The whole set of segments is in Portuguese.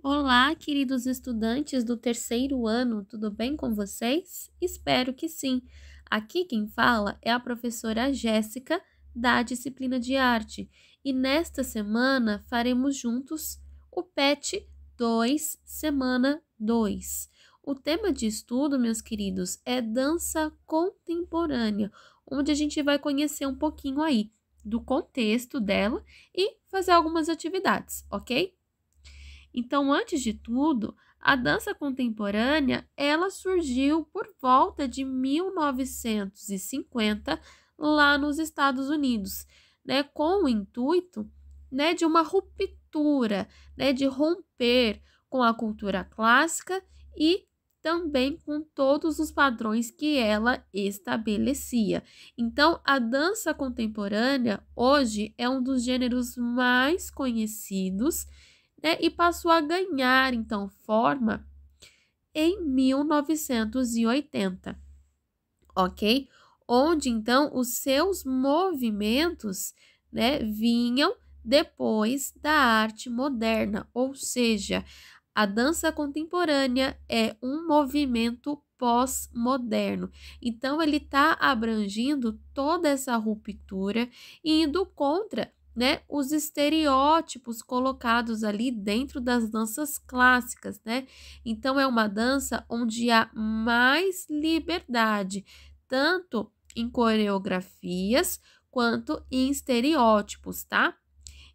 Olá, queridos estudantes do terceiro ano, tudo bem com vocês? Espero que sim. Aqui quem fala é a professora Jéssica, da disciplina de arte, e nesta semana faremos juntos o PET 2, semana 2. O tema de estudo, meus queridos, é dança contemporânea, onde a gente vai conhecer um pouquinho aí do contexto dela e fazer algumas atividades, ok? Então, antes de tudo, a dança contemporânea, ela surgiu por volta de 1950 lá nos Estados Unidos, né, com o intuito, né, de uma ruptura, né, de romper com a cultura clássica e também com todos os padrões que ela estabelecia. Então, a dança contemporânea hoje é um dos gêneros mais conhecidos né, e passou a ganhar então forma em 1980, ok? Onde então os seus movimentos né, vinham depois da arte moderna, ou seja, a dança contemporânea é um movimento pós-moderno. Então ele está abrangindo toda essa ruptura e indo contra né, os estereótipos colocados ali dentro das danças clássicas, né? Então é uma dança onde há mais liberdade, tanto em coreografias quanto em estereótipos, tá?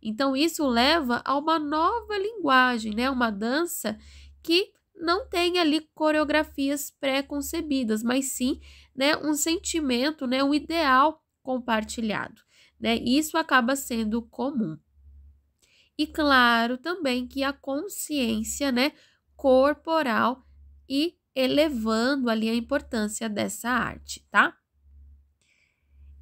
Então isso leva a uma nova linguagem, né? Uma dança que não tem ali coreografias pré-concebidas, mas sim, né, um sentimento, né, um ideal compartilhado né? Isso acaba sendo comum. E claro também que a consciência, né, corporal e elevando ali a importância dessa arte, tá?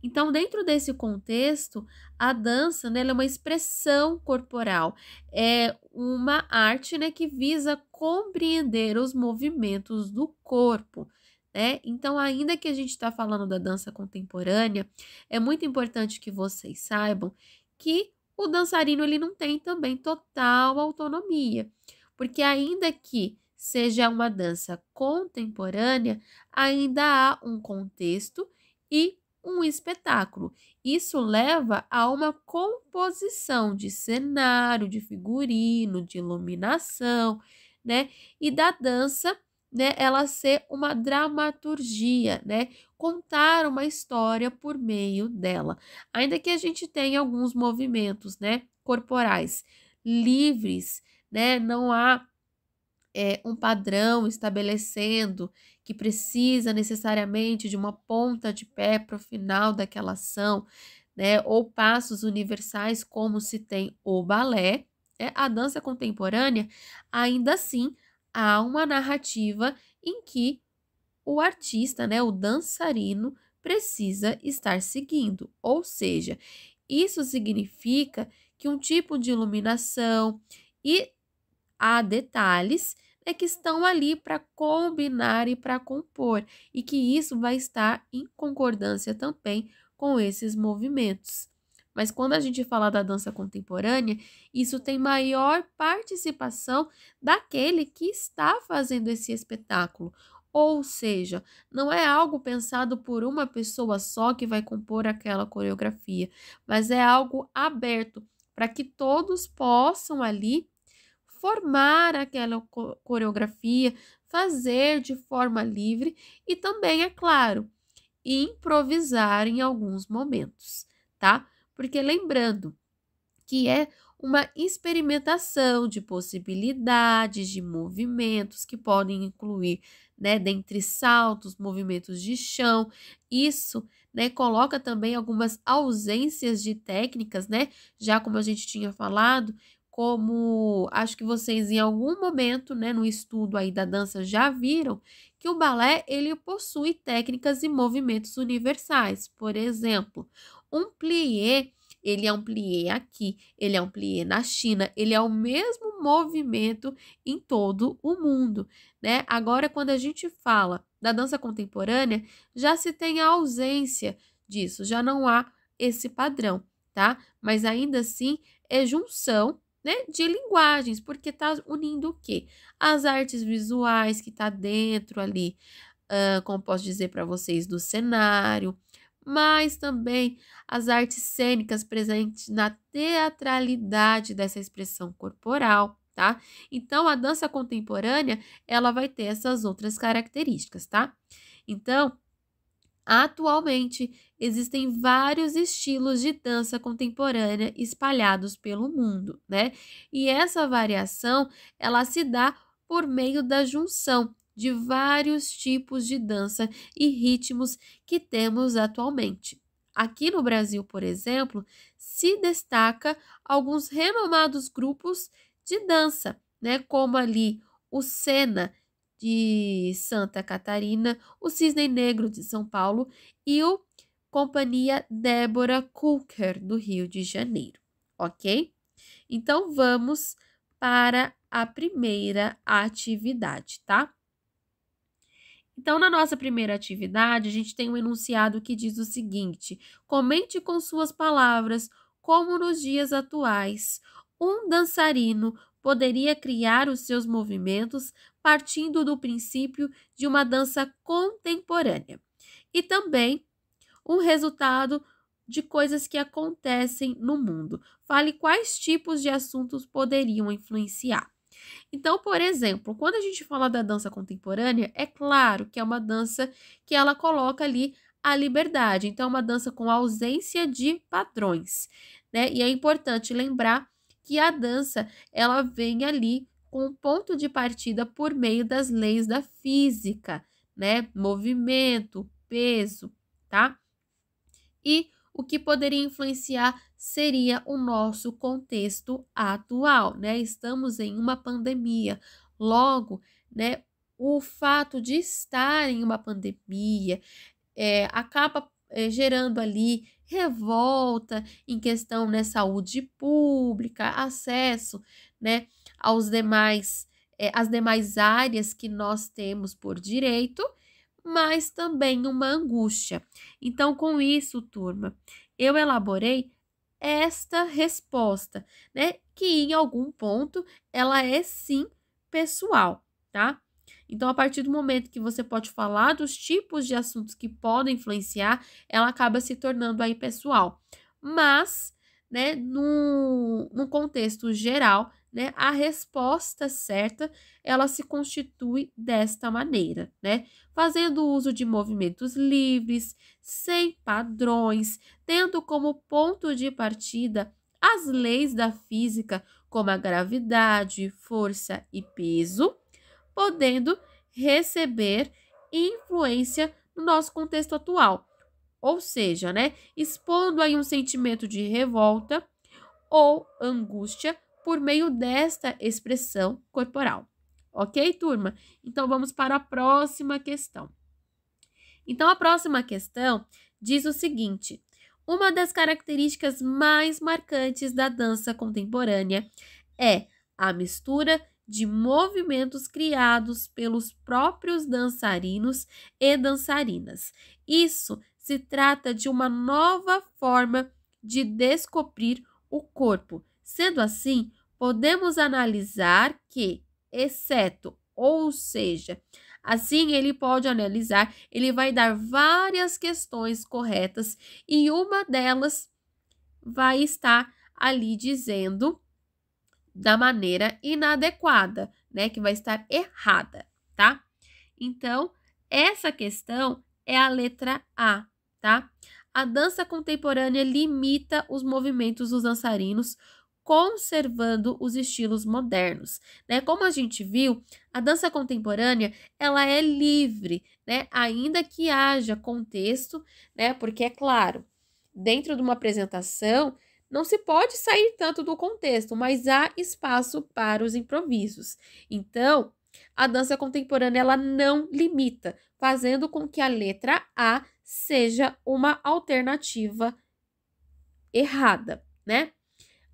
Então, dentro desse contexto, a dança né, é uma expressão corporal, é uma arte né, que visa compreender os movimentos do corpo, né? Então, ainda que a gente está falando da dança contemporânea, é muito importante que vocês saibam que o dançarino ele não tem também total autonomia, porque ainda que seja uma dança contemporânea, ainda há um contexto e um espetáculo. Isso leva a uma composição de cenário, de figurino, de iluminação, né? E da dança né, ela ser uma dramaturgia, né? Contar uma história por meio dela. Ainda que a gente tenha alguns movimentos, né, corporais livres, né? Não há é, um padrão estabelecendo que precisa necessariamente de uma ponta de pé para o final daquela ação, né? Ou passos universais como se tem o balé. Né? A dança contemporânea, ainda assim, há uma narrativa em que o artista, né, o dançarino, precisa estar seguindo. Ou seja, isso significa que um tipo de iluminação e há detalhes né, que estão ali para combinar e para compor, e que isso vai estar em concordância também com esses movimentos. Mas quando a gente fala da dança contemporânea, isso tem maior participação daquele que está fazendo esse espetáculo. Ou seja, não é algo pensado por uma pessoa só que vai compor aquela coreografia, mas é algo aberto para que todos possam ali formar aquela coreografia, fazer de forma livre e também, é claro, improvisar em alguns momentos, tá? Porque lembrando que é uma experimentação de possibilidades de movimentos que podem incluir, né, dentre saltos, movimentos de chão. Isso, né, coloca também algumas ausências de técnicas, né? Já como a gente tinha falado, como acho que vocês em algum momento, né, no estudo aí da dança já viram que o balé ele possui técnicas e movimentos universais. Por exemplo, um plié, ele é um plié aqui, ele é um plié na China, ele é o mesmo movimento em todo o mundo, né? Agora, quando a gente fala da dança contemporânea, já se tem a ausência disso, já não há esse padrão, tá? Mas ainda assim é junção né, de linguagens, porque tá unindo o quê? As artes visuais que tá dentro ali, uh, como posso dizer para vocês, do cenário, mas também as artes cênicas presentes na teatralidade dessa expressão corporal, tá? Então a dança contemporânea, ela vai ter essas outras características, tá? Então, Atualmente, existem vários estilos de dança contemporânea espalhados pelo mundo, né? E essa variação, ela se dá por meio da junção de vários tipos de dança e ritmos que temos atualmente. Aqui no Brasil, por exemplo, se destaca alguns renomados grupos de dança, né, como ali o Sena de Santa Catarina, o Cisne Negro de São Paulo e o Companhia Débora Cooker do Rio de Janeiro, OK? Então vamos para a primeira atividade, tá? Então, na nossa primeira atividade, a gente tem um enunciado que diz o seguinte: comente com suas palavras como nos dias atuais um dançarino poderia criar os seus movimentos partindo do princípio de uma dança contemporânea. E também um resultado de coisas que acontecem no mundo. Fale quais tipos de assuntos poderiam influenciar. Então, por exemplo, quando a gente fala da dança contemporânea, é claro que é uma dança que ela coloca ali a liberdade. Então, é uma dança com ausência de padrões, né? E é importante lembrar que a dança, ela vem ali com o ponto de partida por meio das leis da física, né? Movimento, peso, tá? E o que poderia influenciar seria o nosso contexto atual, né? Estamos em uma pandemia. Logo, né, o fato de estar em uma pandemia é, acaba é, gerando ali revolta em questão né, saúde pública, acesso né, aos demais é, eh, as demais áreas que nós temos por direito, mas também uma angústia. Então, com isso, turma, eu elaborei esta resposta, né? Que em algum ponto ela é sim pessoal, tá? Então, a partir do momento que você pode falar dos tipos de assuntos que podem influenciar, ela acaba se tornando aí pessoal. Mas, né, no, no contexto geral, né? A resposta certa, ela se constitui desta maneira, né? Fazendo uso de movimentos livres, sem padrões, tendo como ponto de partida as leis da física, como a gravidade, força e peso, podendo receber influência no nosso contexto atual. Ou seja, né, expondo aí um sentimento de revolta ou angústia por meio desta expressão corporal. Ok, turma? Então vamos para a próxima questão. Então a próxima questão diz o seguinte: uma das características mais marcantes da dança contemporânea é a mistura de movimentos criados pelos próprios dançarinos e dançarinas. Isso se trata de uma nova forma de descobrir o corpo, Sendo assim, podemos analisar que, exceto, ou seja, assim ele pode analisar, ele vai dar várias questões corretas e uma delas vai estar ali dizendo da maneira inadequada, né, que vai estar errada, tá? Então, essa questão é a letra A, tá? A dança contemporânea limita os movimentos dos dançarinos conservando os estilos modernos, né? Como a gente viu, a dança contemporânea, ela é livre, né? Ainda que haja contexto, né? Porque é claro, dentro de uma apresentação, não se pode sair tanto do contexto, mas há espaço para os improvisos. Então, a dança contemporânea ela não limita, fazendo com que a letra A seja uma alternativa errada, né?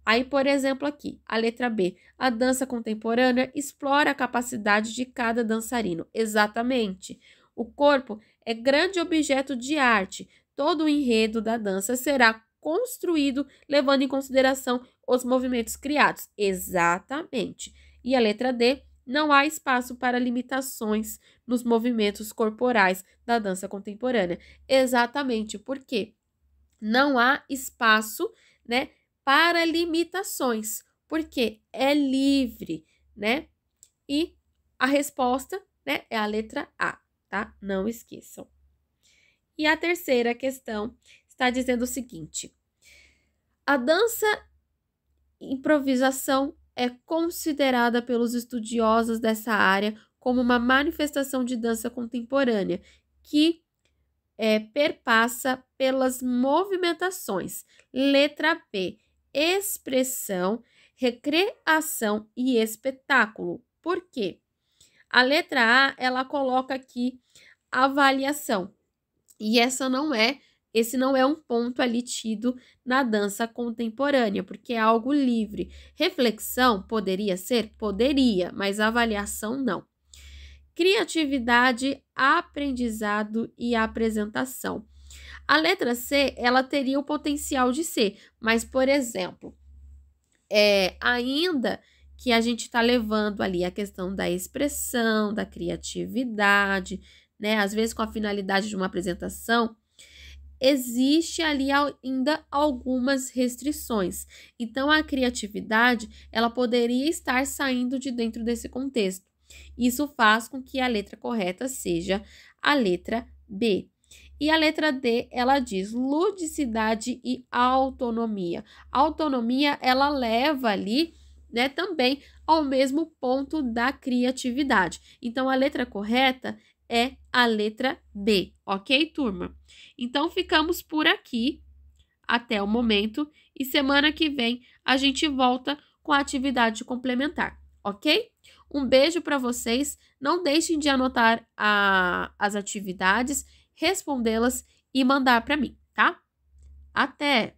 Aí, por exemplo, aqui, a letra B. A dança contemporânea explora a capacidade de cada dançarino. Exatamente. O corpo é grande objeto de arte. Todo o enredo da dança será construído levando em consideração os movimentos criados. Exatamente. E a letra D, não há espaço para limitações nos movimentos corporais da dança contemporânea. Exatamente, Por quê? não há espaço, né, para limitações, porque é livre, né? E a resposta, né, é a letra A, tá? Não esqueçam. E a terceira questão está dizendo o seguinte: a dança improvisação é considerada pelos estudiosos dessa área como uma manifestação de dança contemporânea que é, perpassa pelas movimentações. Letra B expressão, recreação e espetáculo. Por quê? A letra A, ela coloca aqui avaliação. E essa não é, esse não é um ponto ali tido na dança contemporânea, porque é algo livre. Reflexão poderia ser? Poderia, mas avaliação não. Criatividade, aprendizado e apresentação. A letra C, ela teria o potencial de ser, mas, por exemplo, é, ainda que a gente está levando ali a questão da expressão, da criatividade, né? Às vezes com a finalidade de uma apresentação, existe ali ainda algumas restrições. Então a criatividade, ela poderia estar saindo de dentro desse contexto. Isso faz com que a letra correta seja a letra B. E a letra D, ela diz ludicidade e autonomia. Autonomia, ela leva ali, né, também ao mesmo ponto da criatividade. Então, a letra correta é a letra B, ok, turma? Então, ficamos por aqui até o momento e semana que vem a gente volta com a atividade complementar, ok? Um beijo para vocês, não deixem de anotar a, as atividades respondê-las e mandar para mim, tá? Até!